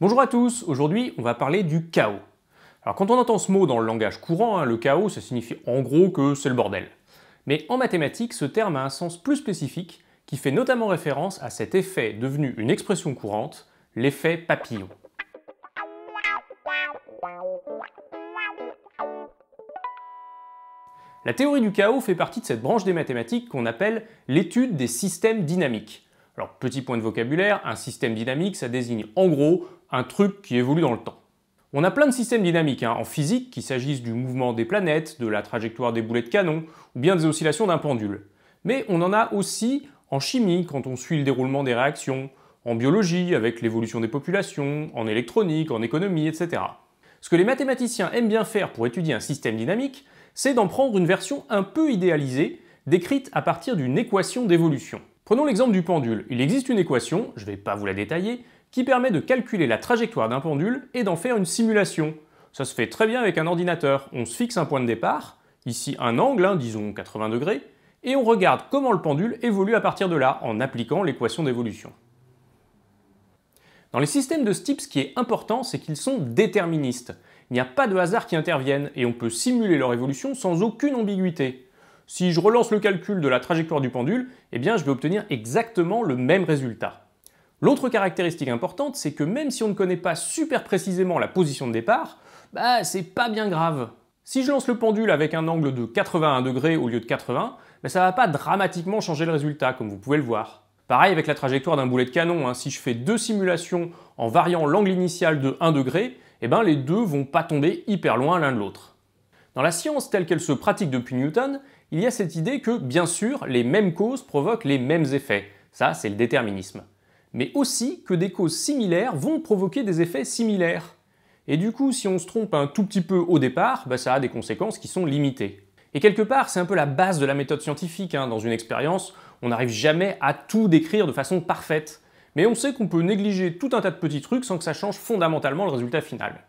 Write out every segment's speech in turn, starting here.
Bonjour à tous, aujourd'hui on va parler du chaos. Alors quand on entend ce mot dans le langage courant, hein, le chaos ça signifie en gros que c'est le bordel. Mais en mathématiques, ce terme a un sens plus spécifique qui fait notamment référence à cet effet devenu une expression courante, l'effet papillon. La théorie du chaos fait partie de cette branche des mathématiques qu'on appelle l'étude des systèmes dynamiques alors, petit point de vocabulaire, un système dynamique, ça désigne en gros un truc qui évolue dans le temps. On a plein de systèmes dynamiques hein, en physique, qu'il s'agisse du mouvement des planètes, de la trajectoire des boulets de canon, ou bien des oscillations d'un pendule. Mais on en a aussi en chimie, quand on suit le déroulement des réactions, en biologie, avec l'évolution des populations, en électronique, en économie, etc. Ce que les mathématiciens aiment bien faire pour étudier un système dynamique, c'est d'en prendre une version un peu idéalisée, décrite à partir d'une équation d'évolution. Prenons l'exemple du pendule. Il existe une équation, je ne vais pas vous la détailler, qui permet de calculer la trajectoire d'un pendule et d'en faire une simulation. Ça se fait très bien avec un ordinateur. On se fixe un point de départ, ici un angle, hein, disons 80 degrés, et on regarde comment le pendule évolue à partir de là en appliquant l'équation d'évolution. Dans les systèmes de ce type, ce qui est important, c'est qu'ils sont déterministes. Il n'y a pas de hasard qui intervienne et on peut simuler leur évolution sans aucune ambiguïté. Si je relance le calcul de la trajectoire du pendule, eh bien je vais obtenir exactement le même résultat. L'autre caractéristique importante, c'est que même si on ne connaît pas super précisément la position de départ, bah c'est pas bien grave. Si je lance le pendule avec un angle de 81 degrés au lieu de 80, ça bah, ça va pas dramatiquement changer le résultat, comme vous pouvez le voir. Pareil avec la trajectoire d'un boulet de canon, hein. si je fais deux simulations en variant l'angle initial de 1 degré, eh ben les deux vont pas tomber hyper loin l'un de l'autre. Dans la science telle qu'elle se pratique depuis Newton, il y a cette idée que, bien sûr, les mêmes causes provoquent les mêmes effets. Ça, c'est le déterminisme. Mais aussi que des causes similaires vont provoquer des effets similaires. Et du coup, si on se trompe un tout petit peu au départ, bah, ça a des conséquences qui sont limitées. Et quelque part, c'est un peu la base de la méthode scientifique. Hein. Dans une expérience, on n'arrive jamais à tout décrire de façon parfaite. Mais on sait qu'on peut négliger tout un tas de petits trucs sans que ça change fondamentalement le résultat final.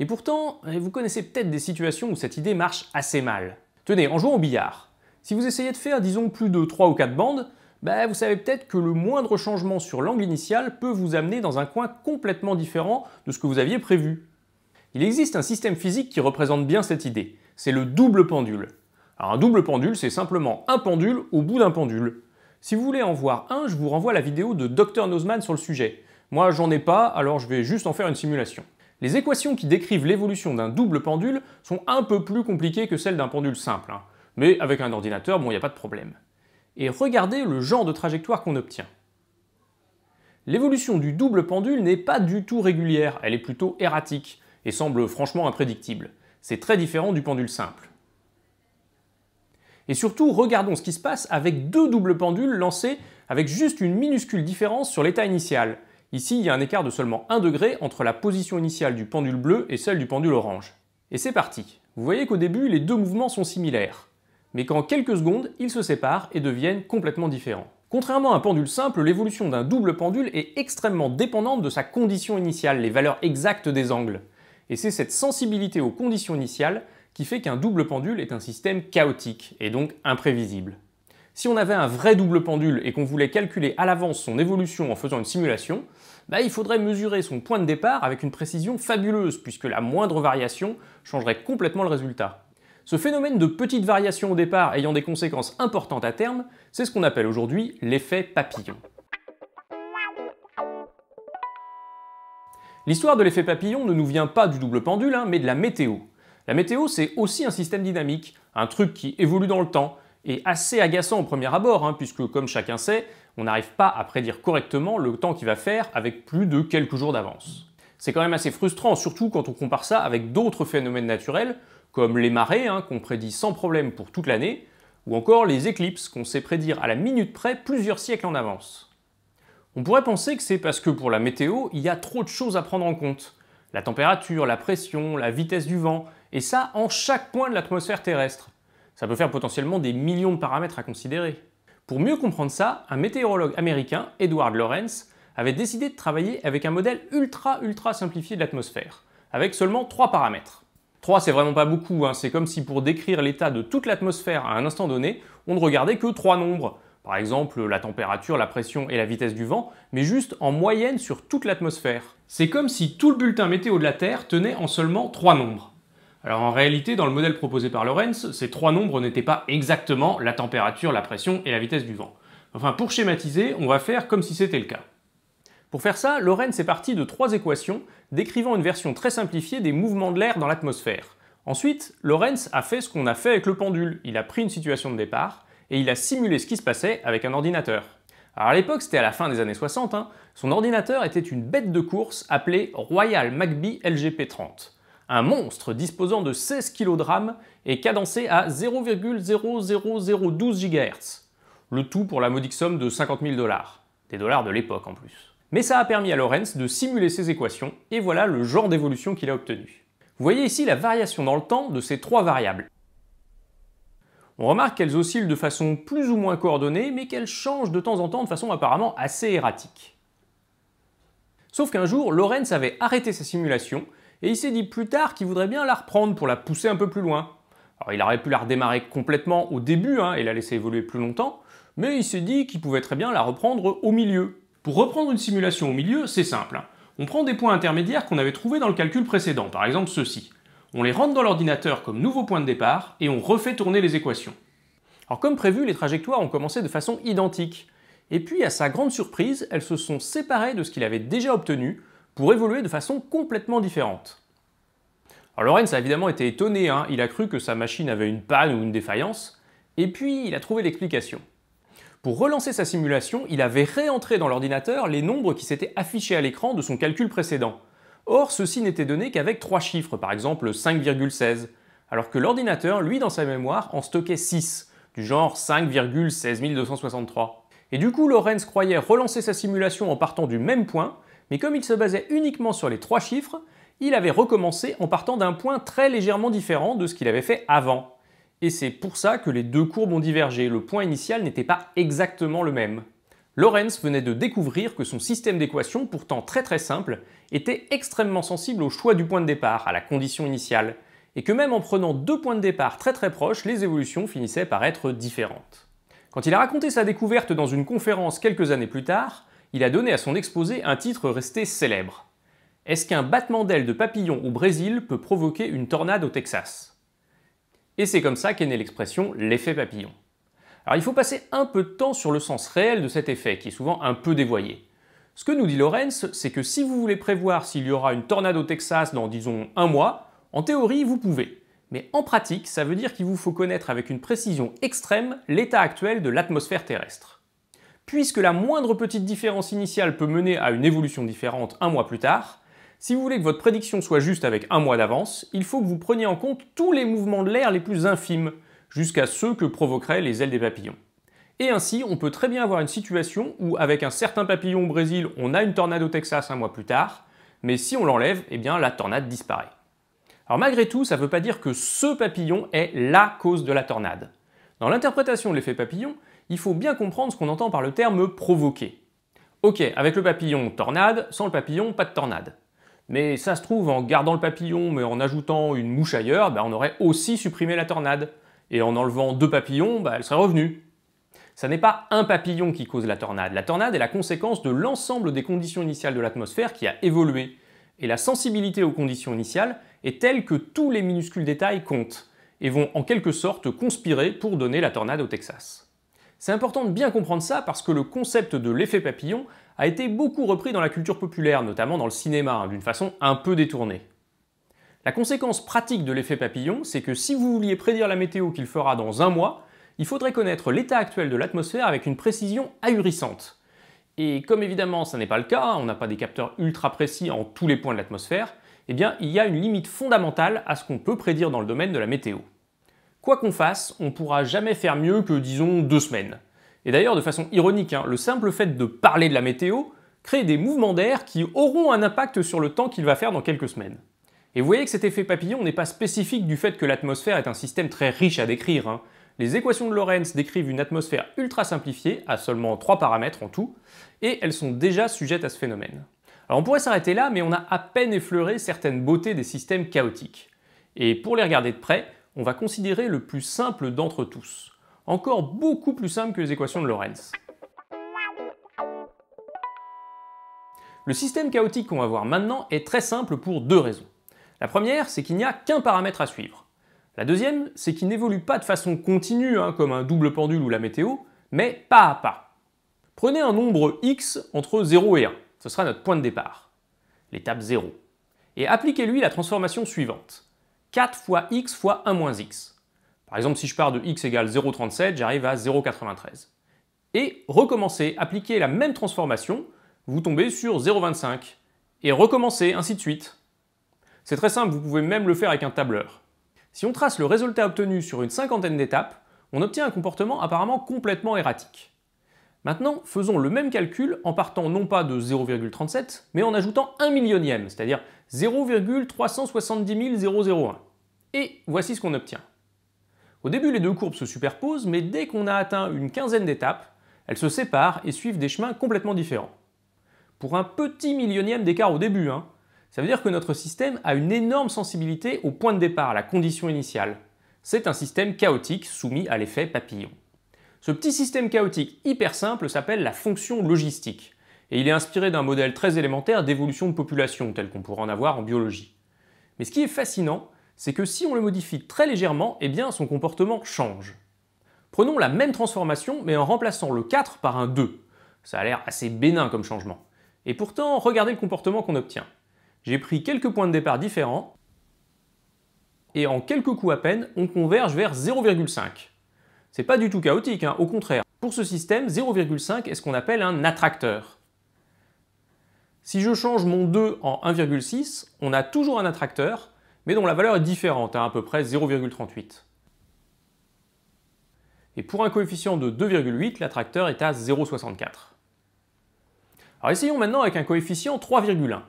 Et pourtant, vous connaissez peut-être des situations où cette idée marche assez mal. Tenez, en jouant au billard, si vous essayez de faire, disons, plus de 3 ou 4 bandes, ben, vous savez peut-être que le moindre changement sur l'angle initial peut vous amener dans un coin complètement différent de ce que vous aviez prévu. Il existe un système physique qui représente bien cette idée, c'est le double pendule. un double pendule, c'est simplement un pendule au bout d'un pendule. Si vous voulez en voir un, je vous renvoie à la vidéo de Dr Nozman sur le sujet. Moi, j'en ai pas, alors je vais juste en faire une simulation. Les équations qui décrivent l'évolution d'un double pendule sont un peu plus compliquées que celles d'un pendule simple, hein. mais avec un ordinateur, bon, il n'y a pas de problème. Et regardez le genre de trajectoire qu'on obtient. L'évolution du double pendule n'est pas du tout régulière, elle est plutôt erratique, et semble franchement imprédictible. C'est très différent du pendule simple. Et surtout, regardons ce qui se passe avec deux doubles pendules lancés avec juste une minuscule différence sur l'état initial, Ici, il y a un écart de seulement 1 degré entre la position initiale du pendule bleu et celle du pendule orange. Et c'est parti. Vous voyez qu'au début, les deux mouvements sont similaires, mais qu'en quelques secondes, ils se séparent et deviennent complètement différents. Contrairement à un pendule simple, l'évolution d'un double pendule est extrêmement dépendante de sa condition initiale, les valeurs exactes des angles. Et c'est cette sensibilité aux conditions initiales qui fait qu'un double pendule est un système chaotique et donc imprévisible. Si on avait un vrai double pendule et qu'on voulait calculer à l'avance son évolution en faisant une simulation, bah, il faudrait mesurer son point de départ avec une précision fabuleuse, puisque la moindre variation changerait complètement le résultat. Ce phénomène de petite variation au départ ayant des conséquences importantes à terme, c'est ce qu'on appelle aujourd'hui l'effet papillon. L'histoire de l'effet papillon ne nous vient pas du double pendule, hein, mais de la météo. La météo, c'est aussi un système dynamique, un truc qui évolue dans le temps, et assez agaçant au premier abord, hein, puisque comme chacun sait, on n'arrive pas à prédire correctement le temps qu'il va faire avec plus de quelques jours d'avance. C'est quand même assez frustrant, surtout quand on compare ça avec d'autres phénomènes naturels, comme les marées, hein, qu'on prédit sans problème pour toute l'année, ou encore les éclipses, qu'on sait prédire à la minute près plusieurs siècles en avance. On pourrait penser que c'est parce que pour la météo, il y a trop de choses à prendre en compte. La température, la pression, la vitesse du vent, et ça en chaque point de l'atmosphère terrestre. Ça peut faire potentiellement des millions de paramètres à considérer. Pour mieux comprendre ça, un météorologue américain, Edward Lawrence, avait décidé de travailler avec un modèle ultra ultra simplifié de l'atmosphère, avec seulement trois paramètres. 3 c'est vraiment pas beaucoup, hein. c'est comme si pour décrire l'état de toute l'atmosphère à un instant donné, on ne regardait que trois nombres, par exemple la température, la pression et la vitesse du vent, mais juste en moyenne sur toute l'atmosphère. C'est comme si tout le bulletin météo de la Terre tenait en seulement trois nombres. Alors en réalité, dans le modèle proposé par Lorenz, ces trois nombres n'étaient pas exactement la température, la pression et la vitesse du vent. Enfin, pour schématiser, on va faire comme si c'était le cas. Pour faire ça, Lorenz est parti de trois équations décrivant une version très simplifiée des mouvements de l'air dans l'atmosphère. Ensuite, Lorenz a fait ce qu'on a fait avec le pendule. Il a pris une situation de départ et il a simulé ce qui se passait avec un ordinateur. Alors à l'époque, c'était à la fin des années 60, hein, son ordinateur était une bête de course appelée Royal McBee LGP30 un monstre disposant de 16 kg de RAM et cadencé à 0,00012 GHz. Le tout pour la modique somme de 50 000 dollars. Des dollars de l'époque en plus. Mais ça a permis à Lorenz de simuler ces équations, et voilà le genre d'évolution qu'il a obtenu. Vous voyez ici la variation dans le temps de ces trois variables. On remarque qu'elles oscillent de façon plus ou moins coordonnée, mais qu'elles changent de temps en temps de façon apparemment assez erratique. Sauf qu'un jour, Lorenz avait arrêté sa simulation et il s'est dit plus tard qu'il voudrait bien la reprendre pour la pousser un peu plus loin. Alors il aurait pu la redémarrer complètement au début hein, et la laisser évoluer plus longtemps, mais il s'est dit qu'il pouvait très bien la reprendre au milieu. Pour reprendre une simulation au milieu, c'est simple. On prend des points intermédiaires qu'on avait trouvés dans le calcul précédent, par exemple ceux-ci. On les rentre dans l'ordinateur comme nouveaux points de départ et on refait tourner les équations. Alors comme prévu, les trajectoires ont commencé de façon identique. Et puis, à sa grande surprise, elles se sont séparées de ce qu'il avait déjà obtenu pour évoluer de façon complètement différente. Alors Lorenz a évidemment été étonné, hein. il a cru que sa machine avait une panne ou une défaillance, et puis il a trouvé l'explication. Pour relancer sa simulation, il avait réentré dans l'ordinateur les nombres qui s'étaient affichés à l'écran de son calcul précédent. Or, ceci n'était donné qu'avec trois chiffres, par exemple 5,16, alors que l'ordinateur, lui, dans sa mémoire, en stockait 6, du genre 5,16263. Et du coup, Lorenz croyait relancer sa simulation en partant du même point, mais comme il se basait uniquement sur les trois chiffres, il avait recommencé en partant d'un point très légèrement différent de ce qu'il avait fait avant. Et c'est pour ça que les deux courbes ont divergé, le point initial n'était pas exactement le même. Lorenz venait de découvrir que son système d'équations, pourtant très très simple, était extrêmement sensible au choix du point de départ, à la condition initiale, et que même en prenant deux points de départ très très proches, les évolutions finissaient par être différentes. Quand il a raconté sa découverte dans une conférence quelques années plus tard, il a donné à son exposé un titre resté célèbre. Est-ce qu'un battement d'aile de papillon au Brésil peut provoquer une tornade au Texas Et c'est comme ça qu'est née l'expression l'effet papillon. Alors il faut passer un peu de temps sur le sens réel de cet effet, qui est souvent un peu dévoyé. Ce que nous dit Lorenz, c'est que si vous voulez prévoir s'il y aura une tornade au Texas dans, disons, un mois, en théorie, vous pouvez. Mais en pratique, ça veut dire qu'il vous faut connaître avec une précision extrême l'état actuel de l'atmosphère terrestre puisque la moindre petite différence initiale peut mener à une évolution différente un mois plus tard, si vous voulez que votre prédiction soit juste avec un mois d'avance, il faut que vous preniez en compte tous les mouvements de l'air les plus infimes, jusqu'à ceux que provoqueraient les ailes des papillons. Et ainsi, on peut très bien avoir une situation où, avec un certain papillon au Brésil, on a une tornade au Texas un mois plus tard, mais si on l'enlève, eh bien la tornade disparaît. Alors malgré tout, ça ne veut pas dire que ce papillon est LA cause de la tornade. Dans l'interprétation de l'effet papillon, il faut bien comprendre ce qu'on entend par le terme provoquer. Ok, avec le papillon, tornade, sans le papillon, pas de tornade. Mais ça se trouve, en gardant le papillon mais en ajoutant une mouche ailleurs, bah, on aurait aussi supprimé la tornade. Et en enlevant deux papillons, bah, elle serait revenue. Ça n'est pas un papillon qui cause la tornade. La tornade est la conséquence de l'ensemble des conditions initiales de l'atmosphère qui a évolué. Et la sensibilité aux conditions initiales est telle que tous les minuscules détails comptent et vont en quelque sorte conspirer pour donner la tornade au Texas. C'est important de bien comprendre ça parce que le concept de l'effet papillon a été beaucoup repris dans la culture populaire, notamment dans le cinéma, hein, d'une façon un peu détournée. La conséquence pratique de l'effet papillon, c'est que si vous vouliez prédire la météo qu'il fera dans un mois, il faudrait connaître l'état actuel de l'atmosphère avec une précision ahurissante. Et comme évidemment ça n'est pas le cas, on n'a pas des capteurs ultra précis en tous les points de l'atmosphère, eh bien il y a une limite fondamentale à ce qu'on peut prédire dans le domaine de la météo. Quoi qu'on fasse, on pourra jamais faire mieux que, disons, deux semaines. Et d'ailleurs, de façon ironique, hein, le simple fait de parler de la météo crée des mouvements d'air qui auront un impact sur le temps qu'il va faire dans quelques semaines. Et vous voyez que cet effet papillon n'est pas spécifique du fait que l'atmosphère est un système très riche à décrire. Hein. Les équations de Lorentz décrivent une atmosphère ultra simplifiée, à seulement trois paramètres en tout, et elles sont déjà sujettes à ce phénomène. Alors on pourrait s'arrêter là, mais on a à peine effleuré certaines beautés des systèmes chaotiques. Et pour les regarder de près, on va considérer le plus simple d'entre tous, encore beaucoup plus simple que les équations de Lorentz. Le système chaotique qu'on va voir maintenant est très simple pour deux raisons. La première, c'est qu'il n'y a qu'un paramètre à suivre. La deuxième, c'est qu'il n'évolue pas de façon continue, hein, comme un double pendule ou la météo, mais pas à pas. Prenez un nombre x entre 0 et 1, ce sera notre point de départ, l'étape 0, et appliquez-lui la transformation suivante. 4 fois x fois 1 moins x. Par exemple, si je pars de x égale 0,37, j'arrive à 0,93. Et recommencer, appliquer la même transformation, vous tombez sur 0,25. Et recommencer, ainsi de suite. C'est très simple, vous pouvez même le faire avec un tableur. Si on trace le résultat obtenu sur une cinquantaine d'étapes, on obtient un comportement apparemment complètement erratique. Maintenant, faisons le même calcul en partant non pas de 0,37, mais en ajoutant un millionième, c'est-à-dire 0,370 Et voici ce qu'on obtient. Au début, les deux courbes se superposent, mais dès qu'on a atteint une quinzaine d'étapes, elles se séparent et suivent des chemins complètement différents. Pour un petit millionième d'écart au début, hein, ça veut dire que notre système a une énorme sensibilité au point de départ, à la condition initiale. C'est un système chaotique soumis à l'effet papillon. Ce petit système chaotique hyper simple s'appelle la fonction logistique et il est inspiré d'un modèle très élémentaire d'évolution de population tel qu'on pourrait en avoir en biologie. Mais ce qui est fascinant, c'est que si on le modifie très légèrement, eh bien son comportement change. Prenons la même transformation mais en remplaçant le 4 par un 2. Ça a l'air assez bénin comme changement. Et pourtant, regardez le comportement qu'on obtient. J'ai pris quelques points de départ différents, et en quelques coups à peine, on converge vers 0,5. C'est pas du tout chaotique, hein, au contraire. Pour ce système, 0,5 est ce qu'on appelle un attracteur. Si je change mon 2 en 1,6, on a toujours un attracteur, mais dont la valeur est différente, à hein, à peu près 0,38. Et pour un coefficient de 2,8, l'attracteur est à 0,64. Alors essayons maintenant avec un coefficient 3,1.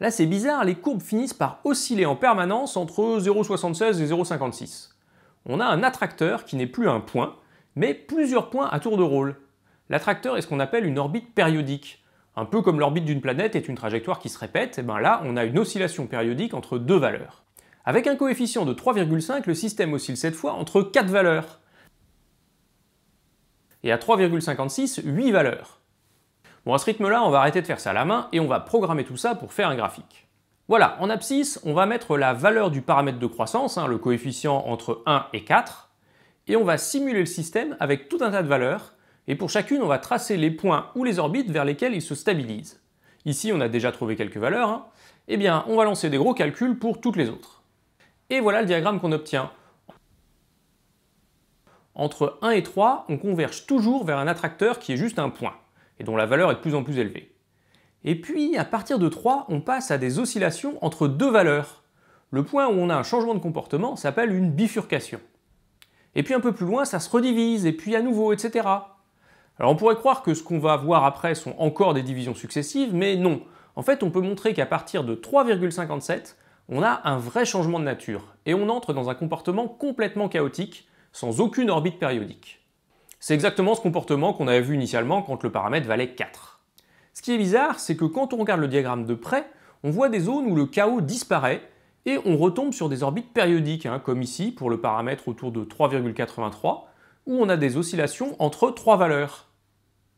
Là c'est bizarre, les courbes finissent par osciller en permanence entre 0,76 et 0,56. On a un attracteur qui n'est plus un point, mais plusieurs points à tour de rôle. L'attracteur est ce qu'on appelle une orbite périodique. Un peu comme l'orbite d'une planète est une trajectoire qui se répète, et eh bien là on a une oscillation périodique entre deux valeurs. Avec un coefficient de 3,5, le système oscille cette fois entre 4 valeurs. Et à 3,56, 8 valeurs. Bon, à ce rythme-là, on va arrêter de faire ça à la main et on va programmer tout ça pour faire un graphique. Voilà, en abscisse, on va mettre la valeur du paramètre de croissance, hein, le coefficient entre 1 et 4, et on va simuler le système avec tout un tas de valeurs et pour chacune, on va tracer les points ou les orbites vers lesquels ils se stabilisent. Ici, on a déjà trouvé quelques valeurs. Hein. Eh bien, on va lancer des gros calculs pour toutes les autres. Et voilà le diagramme qu'on obtient. Entre 1 et 3, on converge toujours vers un attracteur qui est juste un point, et dont la valeur est de plus en plus élevée. Et puis, à partir de 3, on passe à des oscillations entre deux valeurs. Le point où on a un changement de comportement s'appelle une bifurcation. Et puis un peu plus loin, ça se redivise, et puis à nouveau, etc. Alors on pourrait croire que ce qu'on va voir après sont encore des divisions successives, mais non. En fait, on peut montrer qu'à partir de 3,57, on a un vrai changement de nature, et on entre dans un comportement complètement chaotique, sans aucune orbite périodique. C'est exactement ce comportement qu'on avait vu initialement quand le paramètre valait 4. Ce qui est bizarre, c'est que quand on regarde le diagramme de près, on voit des zones où le chaos disparaît, et on retombe sur des orbites périodiques, hein, comme ici pour le paramètre autour de 3,83, où on a des oscillations entre trois valeurs.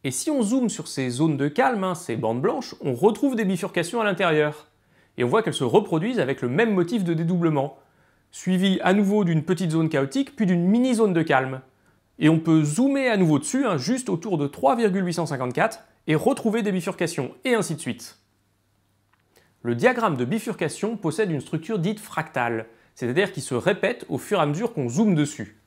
Et si on zoome sur ces zones de calme, hein, ces bandes blanches, on retrouve des bifurcations à l'intérieur. Et on voit qu'elles se reproduisent avec le même motif de dédoublement, suivi à nouveau d'une petite zone chaotique, puis d'une mini-zone de calme. Et on peut zoomer à nouveau dessus, hein, juste autour de 3,854, et retrouver des bifurcations, et ainsi de suite. Le diagramme de bifurcation possède une structure dite fractale, c'est-à-dire qui se répète au fur et à mesure qu'on zoome dessus.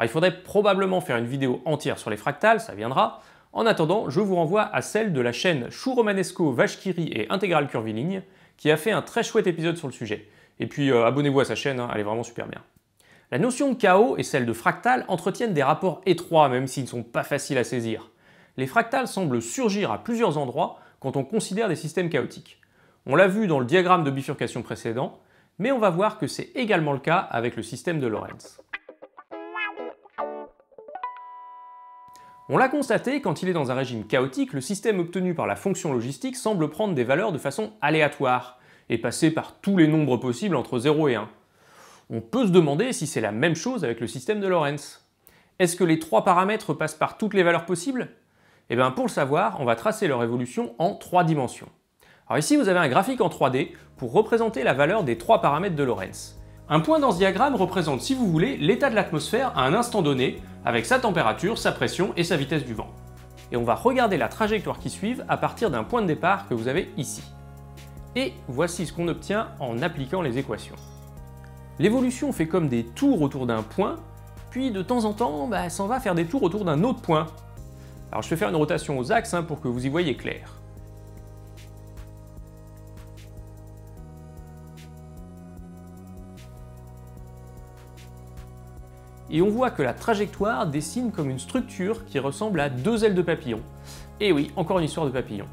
Alors, il faudrait probablement faire une vidéo entière sur les fractales, ça viendra. En attendant, je vous renvoie à celle de la chaîne Chou Romanesco, Vachkiri et Intégrale Curviligne, qui a fait un très chouette épisode sur le sujet. Et puis euh, abonnez-vous à sa chaîne, hein, elle est vraiment super bien. La notion de chaos et celle de fractales entretiennent des rapports étroits, même s'ils ne sont pas faciles à saisir. Les fractales semblent surgir à plusieurs endroits quand on considère des systèmes chaotiques. On l'a vu dans le diagramme de bifurcation précédent, mais on va voir que c'est également le cas avec le système de Lorentz. On l'a constaté, quand il est dans un régime chaotique, le système obtenu par la fonction logistique semble prendre des valeurs de façon aléatoire, et passer par tous les nombres possibles entre 0 et 1. On peut se demander si c'est la même chose avec le système de Lorentz. Est-ce que les trois paramètres passent par toutes les valeurs possibles Eh bien pour le savoir, on va tracer leur évolution en trois dimensions. Alors ici vous avez un graphique en 3D pour représenter la valeur des trois paramètres de Lorentz. Un point dans ce diagramme représente, si vous voulez, l'état de l'atmosphère à un instant donné, avec sa température, sa pression et sa vitesse du vent. Et on va regarder la trajectoire qui suivent à partir d'un point de départ que vous avez ici. Et voici ce qu'on obtient en appliquant les équations. L'évolution fait comme des tours autour d'un point, puis de temps en temps, bah, elle s'en va faire des tours autour d'un autre point. Alors je vais faire une rotation aux axes hein, pour que vous y voyez clair. et on voit que la trajectoire dessine comme une structure qui ressemble à deux ailes de papillon. Et oui, encore une histoire de papillon.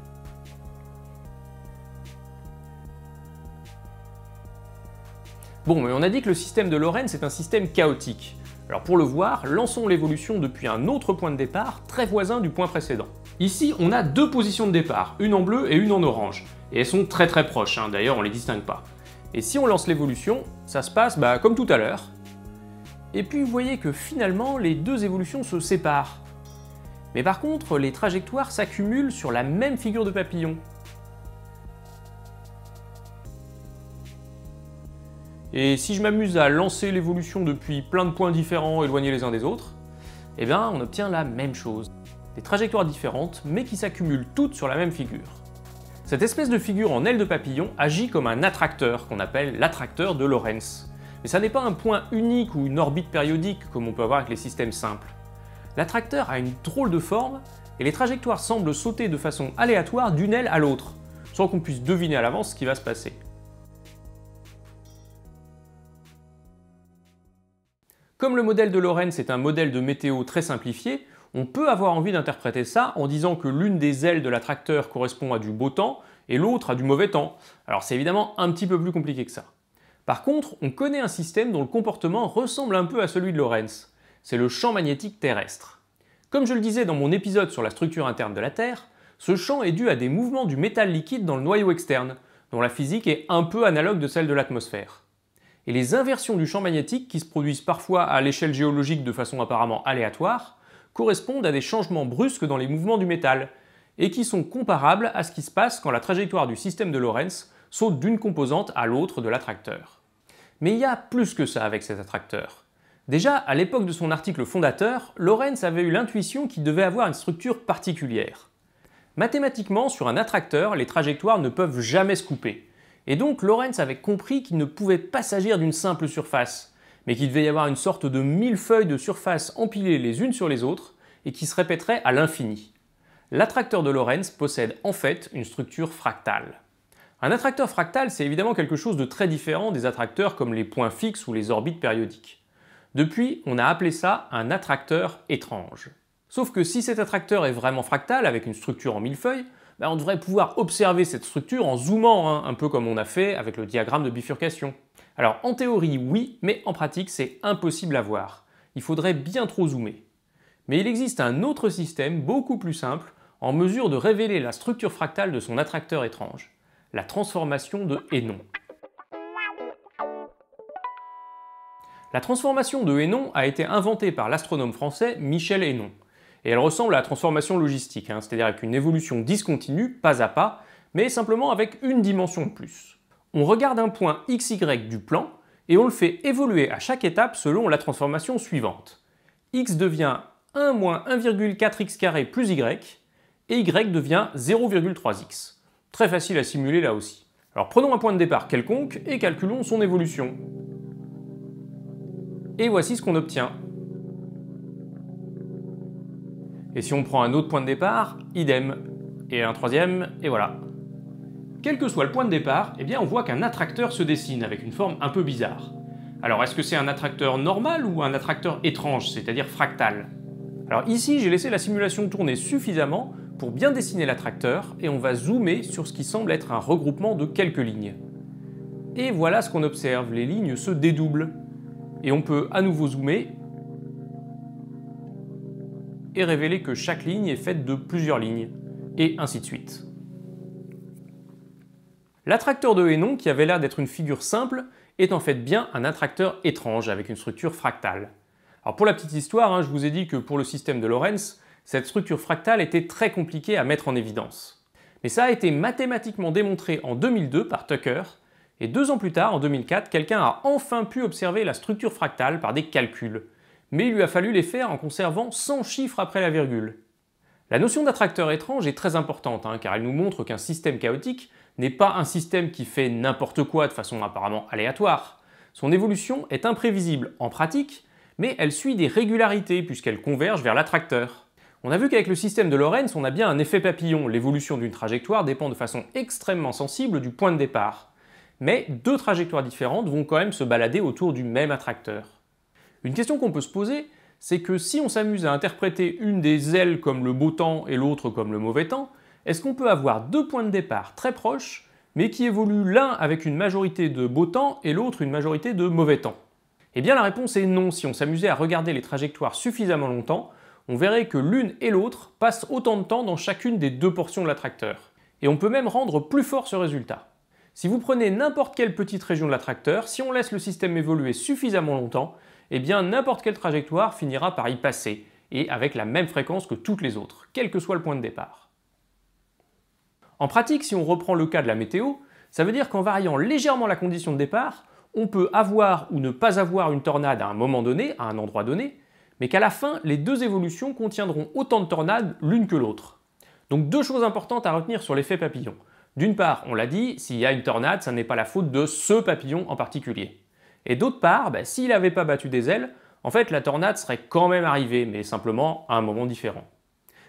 Bon, mais on a dit que le système de Lorraine c'est un système chaotique. Alors pour le voir, lançons l'évolution depuis un autre point de départ très voisin du point précédent. Ici, on a deux positions de départ, une en bleu et une en orange. Et elles sont très très proches, hein. d'ailleurs on ne les distingue pas. Et si on lance l'évolution, ça se passe bah, comme tout à l'heure, et puis vous voyez que finalement les deux évolutions se séparent. Mais par contre, les trajectoires s'accumulent sur la même figure de papillon. Et si je m'amuse à lancer l'évolution depuis plein de points différents éloignés les uns des autres, eh bien on obtient la même chose. Des trajectoires différentes, mais qui s'accumulent toutes sur la même figure. Cette espèce de figure en aile de papillon agit comme un attracteur qu'on appelle l'attracteur de Lorentz. Mais ça n'est pas un point unique ou une orbite périodique comme on peut avoir avec les systèmes simples. L'attracteur a une drôle de forme et les trajectoires semblent sauter de façon aléatoire d'une aile à l'autre, sans qu'on puisse deviner à l'avance ce qui va se passer. Comme le modèle de Lorenz est un modèle de météo très simplifié, on peut avoir envie d'interpréter ça en disant que l'une des ailes de l'attracteur correspond à du beau temps et l'autre à du mauvais temps. Alors c'est évidemment un petit peu plus compliqué que ça. Par contre, on connaît un système dont le comportement ressemble un peu à celui de Lorentz. C'est le champ magnétique terrestre. Comme je le disais dans mon épisode sur la structure interne de la Terre, ce champ est dû à des mouvements du métal liquide dans le noyau externe, dont la physique est un peu analogue de celle de l'atmosphère. Et les inversions du champ magnétique qui se produisent parfois à l'échelle géologique de façon apparemment aléatoire, correspondent à des changements brusques dans les mouvements du métal, et qui sont comparables à ce qui se passe quand la trajectoire du système de Lorentz saute d'une composante à l'autre de l'attracteur. Mais il y a plus que ça avec cet attracteur. Déjà, à l'époque de son article fondateur, Lorenz avait eu l'intuition qu'il devait avoir une structure particulière. Mathématiquement, sur un attracteur, les trajectoires ne peuvent jamais se couper. Et donc Lorenz avait compris qu'il ne pouvait pas s'agir d'une simple surface, mais qu'il devait y avoir une sorte de mille feuilles de surface empilées les unes sur les autres et qui se répéterait à l'infini. L'attracteur de Lorenz possède en fait une structure fractale. Un attracteur fractal, c'est évidemment quelque chose de très différent des attracteurs comme les points fixes ou les orbites périodiques. Depuis, on a appelé ça un attracteur étrange. Sauf que si cet attracteur est vraiment fractal, avec une structure en millefeuille, ben, on devrait pouvoir observer cette structure en zoomant, hein, un peu comme on a fait avec le diagramme de bifurcation. Alors en théorie, oui, mais en pratique, c'est impossible à voir. Il faudrait bien trop zoomer. Mais il existe un autre système beaucoup plus simple en mesure de révéler la structure fractale de son attracteur étrange la transformation de Hénon. La transformation de Hénon a été inventée par l'astronome français Michel Hénon, et elle ressemble à la transformation logistique, hein, c'est-à-dire avec une évolution discontinue, pas à pas, mais simplement avec une dimension de plus. On regarde un point xy du plan, et on le fait évoluer à chaque étape selon la transformation suivante. x devient 1 1,4x plus y, et y devient 0,3x. Très facile à simuler là aussi. Alors prenons un point de départ quelconque et calculons son évolution. Et voici ce qu'on obtient. Et si on prend un autre point de départ, idem. Et un troisième, et voilà. Quel que soit le point de départ, eh bien on voit qu'un attracteur se dessine avec une forme un peu bizarre. Alors est-ce que c'est un attracteur normal ou un attracteur étrange, c'est-à-dire fractal Alors ici, j'ai laissé la simulation tourner suffisamment pour bien dessiner l'attracteur et on va zoomer sur ce qui semble être un regroupement de quelques lignes. Et voilà ce qu'on observe, les lignes se dédoublent. Et on peut à nouveau zoomer et révéler que chaque ligne est faite de plusieurs lignes, et ainsi de suite. L'attracteur de Hénon, qui avait l'air d'être une figure simple, est en fait bien un attracteur étrange avec une structure fractale. Alors pour la petite histoire, hein, je vous ai dit que pour le système de Lorentz, cette structure fractale était très compliquée à mettre en évidence. Mais ça a été mathématiquement démontré en 2002 par Tucker, et deux ans plus tard, en 2004, quelqu'un a enfin pu observer la structure fractale par des calculs. Mais il lui a fallu les faire en conservant 100 chiffres après la virgule. La notion d'attracteur étrange est très importante, hein, car elle nous montre qu'un système chaotique n'est pas un système qui fait n'importe quoi de façon apparemment aléatoire. Son évolution est imprévisible en pratique, mais elle suit des régularités puisqu'elle converge vers l'attracteur. On a vu qu'avec le système de Lorenz, on a bien un effet papillon. L'évolution d'une trajectoire dépend de façon extrêmement sensible du point de départ. Mais deux trajectoires différentes vont quand même se balader autour du même attracteur. Une question qu'on peut se poser, c'est que si on s'amuse à interpréter une des ailes comme le beau temps et l'autre comme le mauvais temps, est-ce qu'on peut avoir deux points de départ très proches, mais qui évoluent l'un avec une majorité de beau temps et l'autre une majorité de mauvais temps Eh bien la réponse est non si on s'amusait à regarder les trajectoires suffisamment longtemps on verrait que l'une et l'autre passent autant de temps dans chacune des deux portions de l'attracteur. Et on peut même rendre plus fort ce résultat. Si vous prenez n'importe quelle petite région de l'attracteur, si on laisse le système évoluer suffisamment longtemps, eh bien n'importe quelle trajectoire finira par y passer, et avec la même fréquence que toutes les autres, quel que soit le point de départ. En pratique, si on reprend le cas de la météo, ça veut dire qu'en variant légèrement la condition de départ, on peut avoir ou ne pas avoir une tornade à un moment donné, à un endroit donné, mais qu'à la fin, les deux évolutions contiendront autant de tornades l'une que l'autre. Donc deux choses importantes à retenir sur l'effet papillon. D'une part, on l'a dit, s'il y a une tornade, ça n'est pas la faute de ce papillon en particulier. Et d'autre part, bah, s'il n'avait pas battu des ailes, en fait la tornade serait quand même arrivée, mais simplement à un moment différent.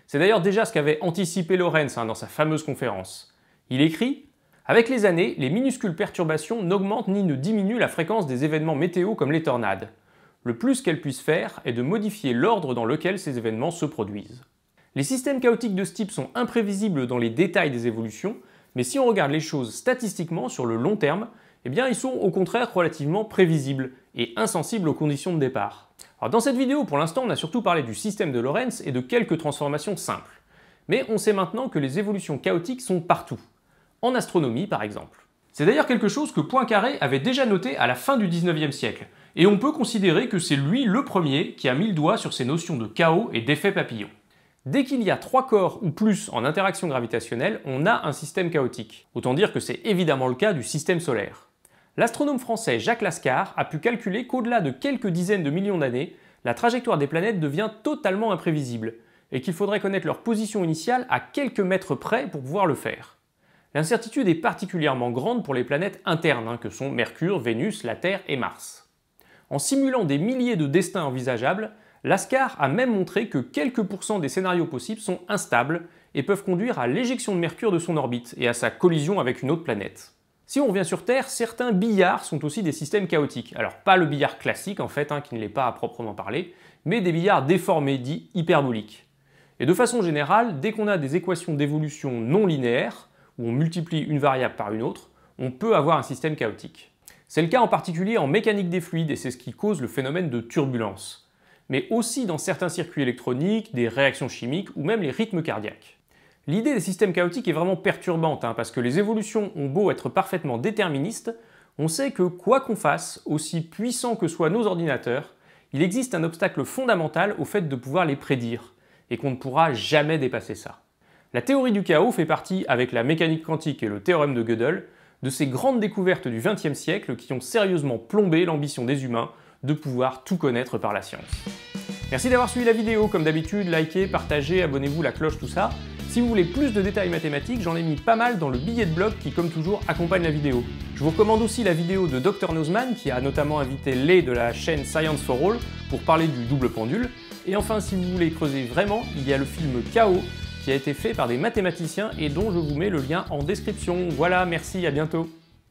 C'est d'ailleurs déjà ce qu'avait anticipé Lorenz hein, dans sa fameuse conférence. Il écrit avec les années, les minuscules perturbations n'augmentent ni ne diminuent la fréquence des événements météo comme les tornades le plus qu'elle puisse faire est de modifier l'ordre dans lequel ces événements se produisent. Les systèmes chaotiques de ce type sont imprévisibles dans les détails des évolutions, mais si on regarde les choses statistiquement sur le long terme, eh bien ils sont au contraire relativement prévisibles et insensibles aux conditions de départ. dans cette vidéo, pour l'instant, on a surtout parlé du système de Lorentz et de quelques transformations simples. Mais on sait maintenant que les évolutions chaotiques sont partout. En astronomie, par exemple. C'est d'ailleurs quelque chose que Poincaré avait déjà noté à la fin du 19e siècle, et on peut considérer que c'est lui le premier qui a mis le doigt sur ces notions de chaos et d'effet papillon. Dès qu'il y a trois corps ou plus en interaction gravitationnelle, on a un système chaotique. Autant dire que c'est évidemment le cas du système solaire. L'astronome français Jacques Lascar a pu calculer qu'au-delà de quelques dizaines de millions d'années, la trajectoire des planètes devient totalement imprévisible, et qu'il faudrait connaître leur position initiale à quelques mètres près pour pouvoir le faire. L'incertitude est particulièrement grande pour les planètes internes, hein, que sont Mercure, Vénus, la Terre et Mars. En simulant des milliers de destins envisageables, Lascar a même montré que quelques pourcents des scénarios possibles sont instables et peuvent conduire à l'éjection de Mercure de son orbite et à sa collision avec une autre planète. Si on revient sur Terre, certains billards sont aussi des systèmes chaotiques. Alors pas le billard classique en fait, hein, qui ne l'est pas à proprement parler, mais des billards déformés, dits hyperboliques. Et de façon générale, dès qu'on a des équations d'évolution non linéaires, où on multiplie une variable par une autre, on peut avoir un système chaotique. C'est le cas en particulier en mécanique des fluides et c'est ce qui cause le phénomène de turbulence, mais aussi dans certains circuits électroniques, des réactions chimiques ou même les rythmes cardiaques. L'idée des systèmes chaotiques est vraiment perturbante hein, parce que les évolutions ont beau être parfaitement déterministes, on sait que quoi qu'on fasse, aussi puissants que soient nos ordinateurs, il existe un obstacle fondamental au fait de pouvoir les prédire, et qu'on ne pourra jamais dépasser ça. La théorie du chaos fait partie, avec la mécanique quantique et le théorème de Gödel, de ces grandes découvertes du XXe siècle qui ont sérieusement plombé l'ambition des humains de pouvoir tout connaître par la science. Merci d'avoir suivi la vidéo, comme d'habitude, likez, partagez, abonnez-vous, la cloche, tout ça. Si vous voulez plus de détails mathématiques, j'en ai mis pas mal dans le billet de blog qui, comme toujours, accompagne la vidéo. Je vous recommande aussi la vidéo de Dr Nozman, qui a notamment invité les de la chaîne Science for All pour parler du double pendule. Et enfin, si vous voulez creuser vraiment, il y a le film Chaos a été fait par des mathématiciens et dont je vous mets le lien en description. Voilà, merci, à bientôt